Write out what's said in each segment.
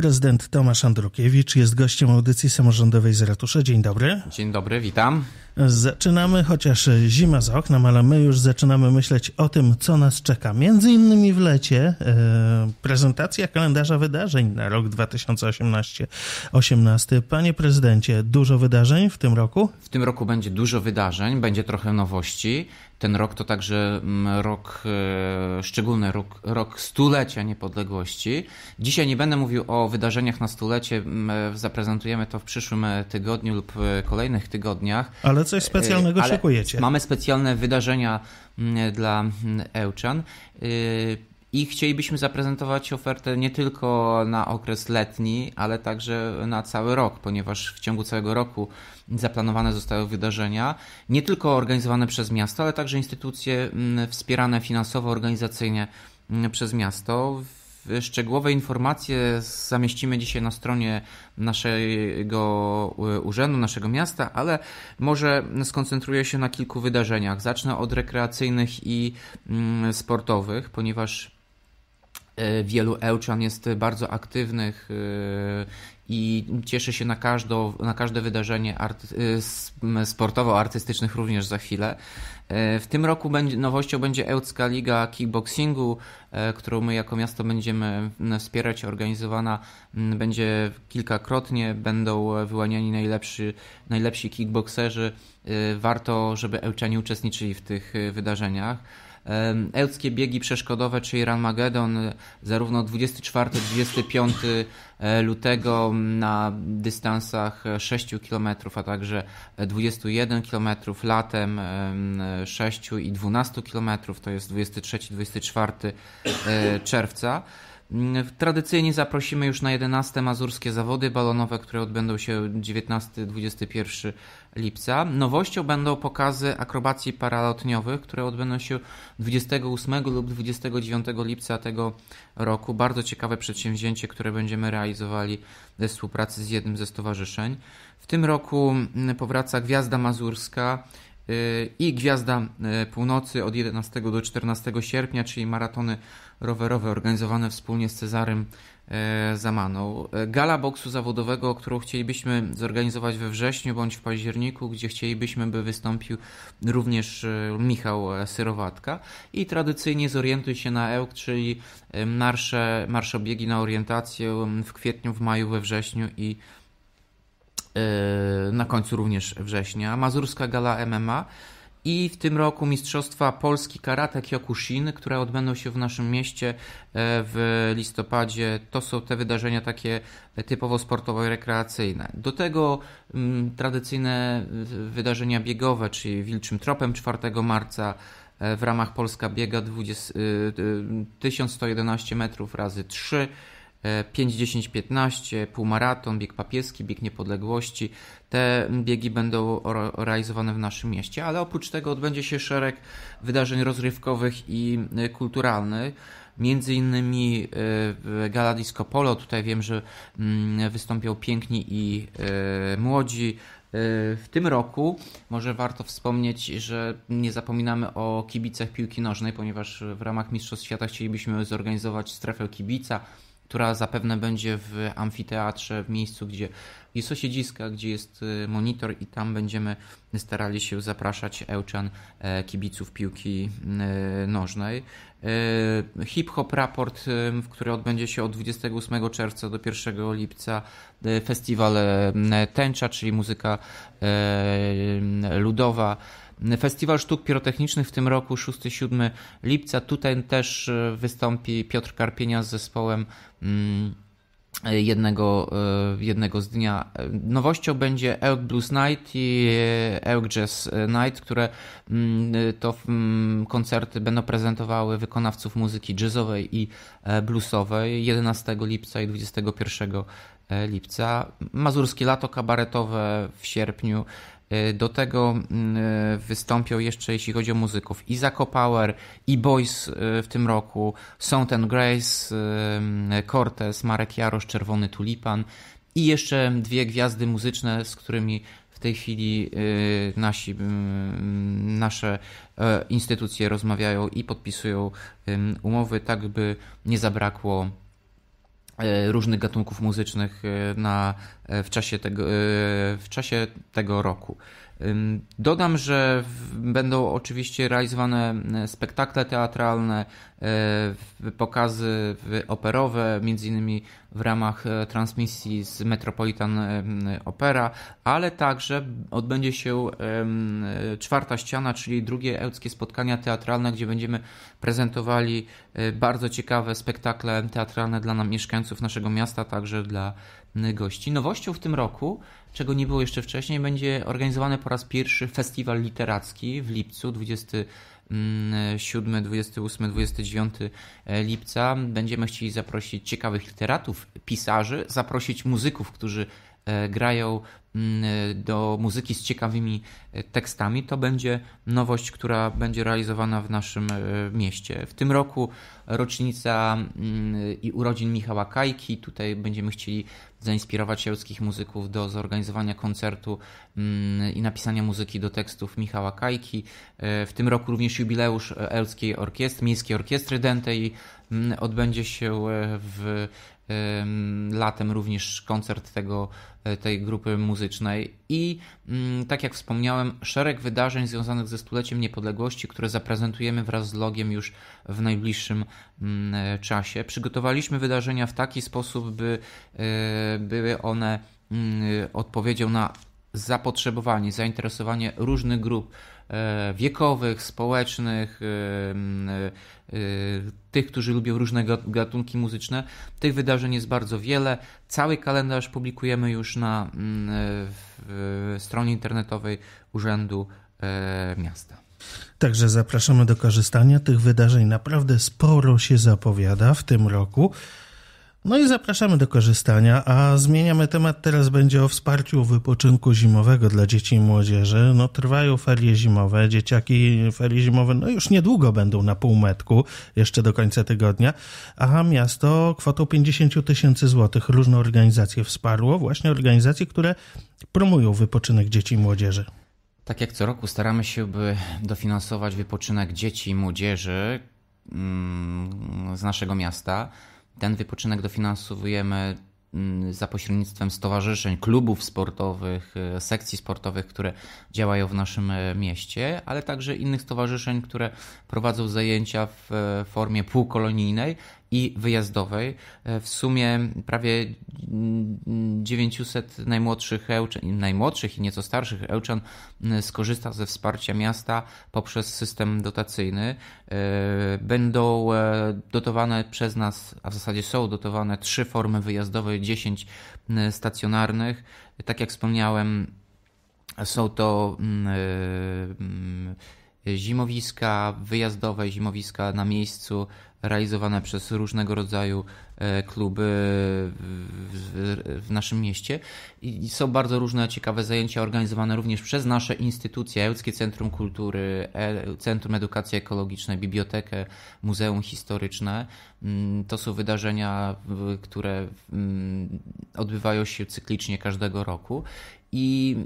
Prezydent Tomasz Andrukiewicz jest gościem audycji samorządowej z ratusza. Dzień dobry. Dzień dobry, witam. Zaczynamy, chociaż zima za oknem, no ale my już zaczynamy myśleć o tym, co nas czeka. Między innymi w lecie e, prezentacja kalendarza wydarzeń na rok 2018-18. Panie prezydencie, dużo wydarzeń w tym roku? W tym roku będzie dużo wydarzeń, będzie trochę nowości ten rok to także mm, rok e, szczególny, rok, rok stulecia niepodległości. Dzisiaj nie będę mówił o wydarzeniach na stulecie, mm, e, zaprezentujemy to w przyszłym e, tygodniu lub kolejnych tygodniach. Ale coś specjalnego Ale szykujecie. Mamy specjalne wydarzenia mm, dla Ełczan i chcielibyśmy zaprezentować ofertę nie tylko na okres letni, ale także na cały rok, ponieważ w ciągu całego roku zaplanowane zostały wydarzenia, nie tylko organizowane przez miasto, ale także instytucje mm, wspierane finansowo, organizacyjnie mm, przez miasto. Szczegółowe informacje zamieścimy dzisiaj na stronie naszego y, urzędu, naszego miasta, ale może skoncentruję się na kilku wydarzeniach. Zacznę od rekreacyjnych i mm, sportowych, ponieważ E, wielu Ełczan jest bardzo aktywnych e, i cieszy się na, na każde wydarzenie arty, e, sportowo-artystycznych również za chwilę. W tym roku będzie, nowością będzie Ełcka Liga Kickboxingu, którą my jako miasto będziemy wspierać. Organizowana będzie kilkakrotnie, będą wyłaniani najlepsi, najlepsi kickboxerzy. Warto, żeby Ełczanie uczestniczyli w tych wydarzeniach. Elskie biegi przeszkodowe, czyli Ranmagedon, e, zarówno 24-25 e, lutego na dystansach 6 km, a także 21 km latem 6 i 12 km, to jest 23-24 e, czerwca. Mm, tradycyjnie zaprosimy już na 11 mazurskie zawody balonowe, które odbędą się 19-21 lipca. Nowością będą pokazy akrobacji paralotniowych, które odbędą się 28 lub 29 lipca tego roku. Bardzo ciekawe przedsięwzięcie, które będziemy realizowali we współpracy z jednym ze stowarzyszeń. W tym roku mm, powraca Gwiazda Mazurska i Gwiazda e, Północy od 11 do 14 sierpnia, czyli maratony rowerowe organizowane wspólnie z Cezarym e, Zamaną. E, Gala boksu zawodowego, którą chcielibyśmy zorganizować we wrześniu bądź w październiku, gdzie chcielibyśmy, by wystąpił również Michał Syrowatka. I tradycyjnie zorientuj się na EłK, czyli marsze, marsz na orientację w kwietniu, w maju, we wrześniu i Y, na końcu również września, Mazurska Gala MMA i w tym roku Mistrzostwa Polski Karate Kyokushin, które odbędą się w naszym mieście y, w listopadzie. To są te wydarzenia takie typowo sportowo-rekreacyjne. Do tego m, mm, tradycyjne wydarzenia biegowe, czyli Wilczym Tropem 4 marca y, w ramach Polska Biega 20, 1111 metrów razy 3 5, 10, 15, półmaraton, bieg papieski, bieg niepodległości. Te biegi będą realizowane w naszym mieście, ale oprócz tego odbędzie się szereg wydarzeń rozrywkowych i e, kulturalnych. Między innymi e, Gala Disco Polo, tutaj wiem, że mm, wystąpią piękni i e, młodzi. W tym roku może warto wspomnieć, że nie zapominamy o kibicach piłki nożnej, ponieważ w ramach Mistrzostw Świata chcielibyśmy zorganizować strefę kibica która zapewne będzie w amfiteatrze, w miejscu, gdzie jest osiedziska, gdzie jest y, monitor i tam będziemy starali się zapraszać Ełczan, e, kibiców piłki y, nożnej. E, Hip Hop Raport, y, który odbędzie się od 28 czerwca do 1 lipca, e, festiwal Tęcza, czyli muzyka ludowa. Festiwal Sztuk Pirotechnicznych w tym roku 6-7 lipca. Tutaj też e, wystąpi Piotr Karpienia z zespołem mm, jednego, e, jednego z dnia. Nowością będzie Elk Blues Night i e, Elk Jazz Night, które mm, to mm, koncerty będą prezentowały wykonawców muzyki jazzowej i bluesowej 11 lipca i 21 lipca. Mazurskie Lato Kabaretowe w sierpniu, E, do tego mm, e, wystąpią jeszcze, jeśli chodzi o muzyków, i Zakopower, i Boys e, w tym roku, Sound and Grace, mm, Cortez, Marek Jarosz, Czerwony Tulipan i jeszcze dwie gwiazdy muzyczne, z którymi w tej chwili nasi, mm, nasze instytucje rozmawiają i podpisują umowy, tak by nie zabrakło E, różnych gatunków muzycznych e, na, e, w, czasie tego, w czasie tego roku. Dodam, że będą oczywiście realizowane e, spektakle teatralne, e, pokazy operowe, m.in. w ramach e, transmisji z Metropolitan Opera, ale także odbędzie się czwarta ściana, czyli drugie ełckie spotkania teatralne, gdzie będziemy prezentowali bardzo ciekawe spektakle teatralne dla mieszkańców naszego miasta, także dla gości. Nowością w tym roku czego nie było jeszcze wcześniej, będzie organizowany po raz pierwszy festiwal literacki w lipcu 27, 28, 29 lipca. Będziemy chcieli zaprosić ciekawych literatów, pisarzy, zaprosić muzyków, którzy E, grają mm, e, do muzyki z ciekawymi e, tekstami, to będzie nowość, która będzie realizowana w naszym mieście. W tym roku rocznica mm, i urodzin Michała Kajki. Tutaj będziemy chcieli zainspirować Elskich muzyków do zorganizowania koncertu mm, i napisania muzyki do tekstów Michała Kajki. W tym roku również jubileusz Elskiej Orkiestry, Miejskiej Orkiestry Dentej odbędzie się w latem również koncert tego, e, tej grupy muzycznej i mm, tak jak wspomniałem, szereg wydarzeń związanych ze stuleciem niepodległości, które zaprezentujemy wraz z logiem już w najbliższym mm, e, czasie. Przygotowaliśmy wydarzenia w taki sposób, by e, były one mm, odpowiedzią na zapotrzebowanie, zainteresowanie różnych grup e, wiekowych, społecznych, e, e, tych, którzy lubią różne gatunki muzyczne. Tych wydarzeń jest bardzo wiele. Cały kalendarz publikujemy już na stronie internetowej Urzędu Miasta. Także zapraszamy do korzystania. Tych wydarzeń naprawdę sporo się zapowiada w tym roku. No i zapraszamy do korzystania, a zmieniamy temat. Teraz będzie o wsparciu wypoczynku zimowego dla dzieci i młodzieży. No trwają ferie zimowe, dzieciaki ferie zimowe no już niedługo będą na półmetku, jeszcze do końca tygodnia, a miasto kwotą 50 tysięcy złotych różne organizacje wsparło, właśnie organizacje, które promują wypoczynek dzieci i młodzieży. Tak jak co roku staramy się, by dofinansować wypoczynek dzieci i młodzieży mm, z naszego miasta – ten wypoczynek dofinansowujemy mm, za pośrednictwem stowarzyszeń, klubów sportowych, e, sekcji sportowych, które działają w naszym e, mieście, ale także innych stowarzyszeń, które prowadzą zajęcia w e, formie półkolonijnej i wyjazdowej. E, w sumie prawie 900 najmłodszych, Ełczan, najmłodszych i nieco starszych Ełczan mm, skorzysta ze wsparcia miasta poprzez system dotacyjny. E, będą e, dotowane przez nas, a w zasadzie są dotowane trzy formy wyjazdowe, 10 mm, stacjonarnych. Tak jak wspomniałem, są to mm, zimowiska wyjazdowe, zimowiska na miejscu, realizowane przez różnego rodzaju e, kluby w, naszym mieście. I są bardzo różne ciekawe zajęcia organizowane również przez nasze instytucje, Ełckie Centrum Kultury, e, Centrum Edukacji Ekologicznej, Bibliotekę, Muzeum Historyczne. Mm, to są wydarzenia, które mm, odbywają się cyklicznie każdego roku. I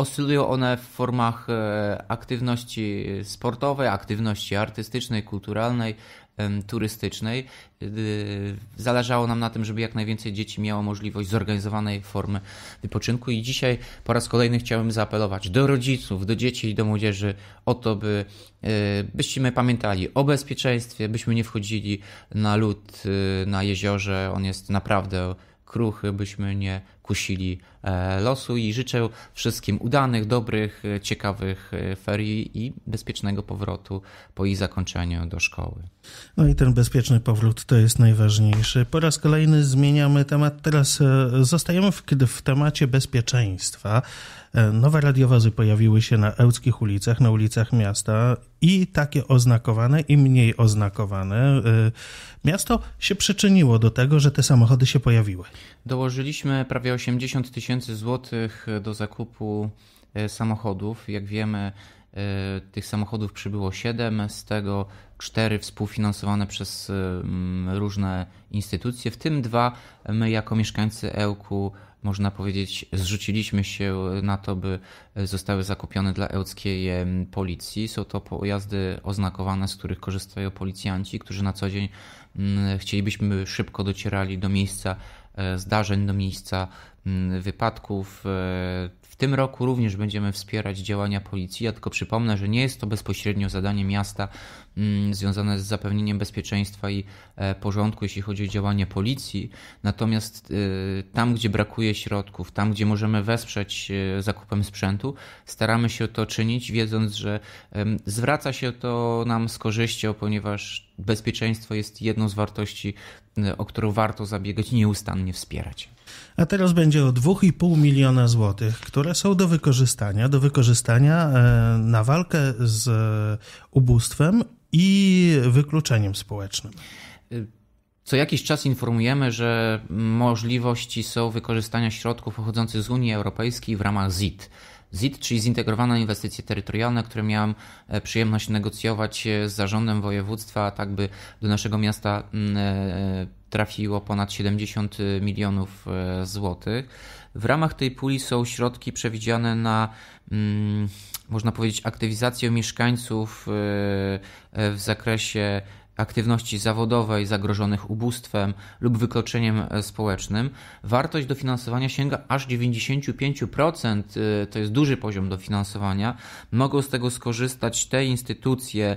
Oscylują one w formach e, aktywności sportowej, aktywności artystycznej, kulturalnej, turystycznej. E, zależało nam na tym, żeby jak najwięcej dzieci miało możliwość zorganizowanej formy wypoczynku i dzisiaj po raz kolejny chciałem zaapelować do rodziców, do dzieci i do młodzieży o to, by e, byśmy pamiętali o bezpieczeństwie, byśmy nie wchodzili na lód na jeziorze, on jest naprawdę kruchy, byśmy nie kusili e, losu i życzę wszystkim udanych, dobrych, e, ciekawych e, ferii i bezpiecznego powrotu po ich zakończeniu do szkoły. No i ten bezpieczny powrót to jest najważniejszy. Po raz kolejny zmieniamy temat. Teraz zostajemy w, w temacie bezpieczeństwa. Nowe radiowozy pojawiły się na ełckich ulicach, na ulicach miasta i takie oznakowane i mniej oznakowane. Miasto się przyczyniło do tego, że te samochody się pojawiły. Dołożyliśmy prawie 80 tysięcy złotych do zakupu e, samochodów. Jak wiemy, e, tych samochodów przybyło 7, z tego 4 współfinansowane przez e, różne instytucje, w tym dwa my jako mieszkańcy Ełku można powiedzieć, zrzuciliśmy się na to, by zostały zakupione dla ełckiej policji. Są to pojazdy oznakowane, z których korzystają policjanci, którzy na co dzień chcielibyśmy szybko docierali do miejsca E, zdarzeń do miejsca Mm, wypadków. E, w tym roku również będziemy wspierać działania policji. Ja tylko przypomnę, że nie jest to bezpośrednio zadanie miasta mm, związane z zapewnieniem bezpieczeństwa i e, porządku, jeśli chodzi o działanie policji. Natomiast e, tam, gdzie brakuje środków, tam, gdzie możemy wesprzeć zakupem sprzętu, staramy się to czynić, wiedząc, że zwraca się to nam z korzyścią, ponieważ bezpieczeństwo jest jedną z wartości, o którą warto zabiegać i nieustannie wspierać a teraz będzie o 2,5 miliona złotych, które są do wykorzystania, do wykorzystania e, na walkę z e, ubóstwem i wykluczeniem społecznym. Y, co jakiś czas informujemy, że możliwości są wykorzystania środków pochodzących z Unii Europejskiej w ramach ZIT. ZIT, czyli Zintegrowane Inwestycje Terytorialne, które miałem e, przyjemność negocjować z zarządem województwa, tak by do naszego miasta mm, trafiło ponad 70 y, milionów y, złotych. W ramach tej puli są środki przewidziane na, mm, można powiedzieć, aktywizację mieszkańców y, w zakresie aktywności zawodowej zagrożonych ubóstwem lub wykluczeniem e, społecznym. Wartość dofinansowania sięga aż 95%, to jest duży poziom dofinansowania. Mogą z tego skorzystać te instytucje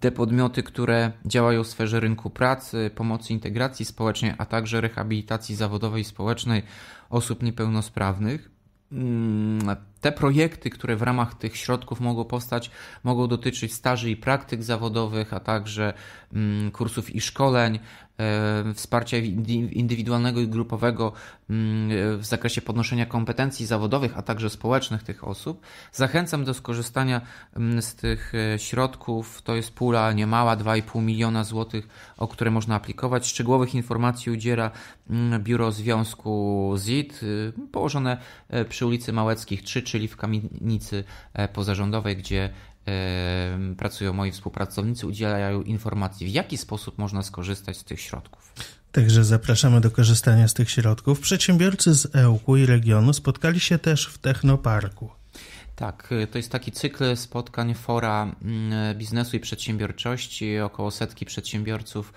te podmioty, które działają w sferze rynku pracy, pomocy integracji społecznej, a także rehabilitacji zawodowej i społecznej osób niepełnosprawnych. Mm, te projekty, które w ramach tych środków mogą powstać, mogą dotyczyć staży i praktyk zawodowych, a także mm, kursów i szkoleń, e, wsparcia indywidualnego i grupowego mm, e, w zakresie podnoszenia kompetencji zawodowych, a także społecznych tych osób. Zachęcam do skorzystania mm, z tych e, środków. To jest pula niemała, 2,5 miliona złotych, o które można aplikować. Szczegółowych informacji udziela Biuro Związku ZIT, y, położone przy ulicy Małeckich 3 czyli w kamienicy e, pozarządowej, gdzie e, pracują moi współpracownicy, udzielają informacji, w jaki sposób można skorzystać z tych środków. Także zapraszamy do korzystania z tych środków. Przedsiębiorcy z Ełku i regionu spotkali się też w Technoparku. Tak, e, to jest taki cykl spotkań fora mm, biznesu i przedsiębiorczości. Około setki przedsiębiorców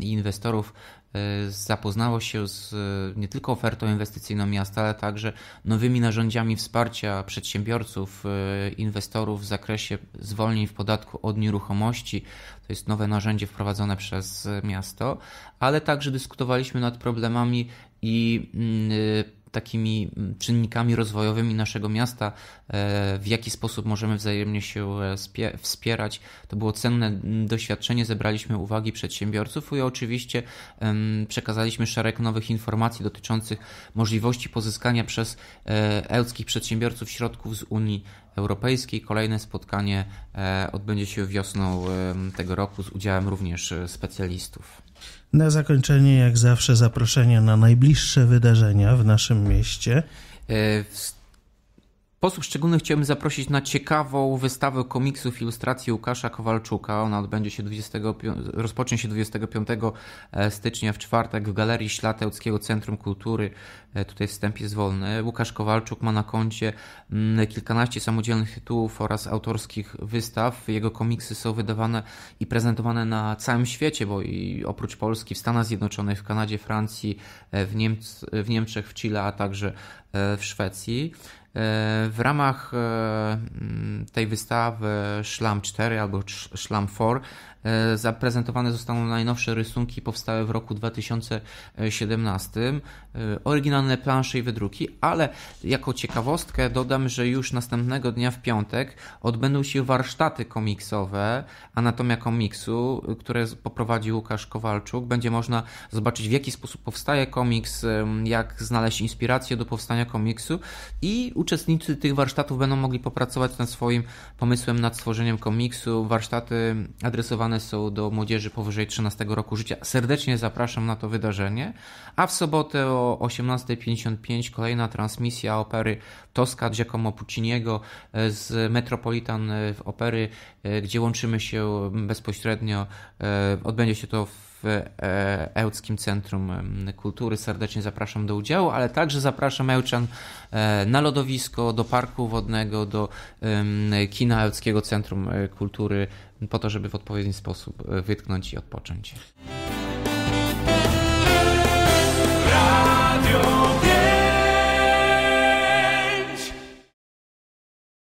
i inwestorów E, zapoznało się z e, nie tylko ofertą inwestycyjną miasta, ale także nowymi narzędziami wsparcia przedsiębiorców, e, inwestorów w zakresie zwolnień w podatku od nieruchomości. To jest nowe narzędzie wprowadzone przez miasto, ale także dyskutowaliśmy nad problemami i mm, takimi mm, czynnikami rozwojowymi naszego miasta, e, w jaki sposób możemy wzajemnie się e, wspierać. To było cenne mm, doświadczenie, zebraliśmy uwagi przedsiębiorców i oczywiście przekazaliśmy szereg nowych informacji dotyczących możliwości pozyskania przez ełckich przedsiębiorców środków z Unii Europejskiej. Kolejne spotkanie e, odbędzie się wiosną tego roku z udziałem również e, specjalistów. Na zakończenie, jak zawsze, zaproszenie na najbliższe wydarzenia w naszym mieście. E, Posłów szczególnych chciałbym zaprosić na ciekawą wystawę komiksów i ilustracji Łukasza Kowalczuka. Ona odbędzie się 25, rozpocznie się 25 e, stycznia w czwartek w Galerii Ślatełckiego Centrum Kultury. E, tutaj wstęp jest wolny. Łukasz Kowalczuk ma na koncie mm, kilkanaście samodzielnych tytułów oraz autorskich wystaw. Jego komiksy są wydawane i prezentowane na całym świecie, bo i oprócz Polski, w Stanach Zjednoczonych, w Kanadzie, Francji, e, w, Niemc w Niemczech, w Chile, a także w Szwecji. W ramach e, tej wystawy Szlam 4 albo Szlam 4 E, zaprezentowane zostaną najnowsze rysunki powstałe w roku 2017, e, oryginalne plansze i wydruki, ale jako ciekawostkę dodam, że już następnego dnia w piątek odbędą się warsztaty komiksowe Anatomia komiksu, które poprowadził Łukasz Kowalczuk. Będzie można zobaczyć w jaki sposób powstaje komiks, jak znaleźć inspirację do powstania komiksu i uczestnicy tych warsztatów będą mogli popracować nad swoim pomysłem nad stworzeniem komiksu. Warsztaty adresowane skierowane są do młodzieży powyżej 13 roku życia. Serdecznie zapraszam na to wydarzenie. A w sobotę o 18.55 kolejna transmisja opery Tosca Giacomo Pucciniego e, z Metropolitan e, Opery, e, gdzie łączymy się mm, bezpośrednio. Odbędzie się to w w Ełckim Centrum mm, Kultury. Serdecznie zapraszam do udziału, ale także zapraszam Ełczan na lodowisko, do parku wodnego, do kina Ełckiego Centrum Kultury po to, żeby w odpowiedni sposób e, wytknąć i odpocząć.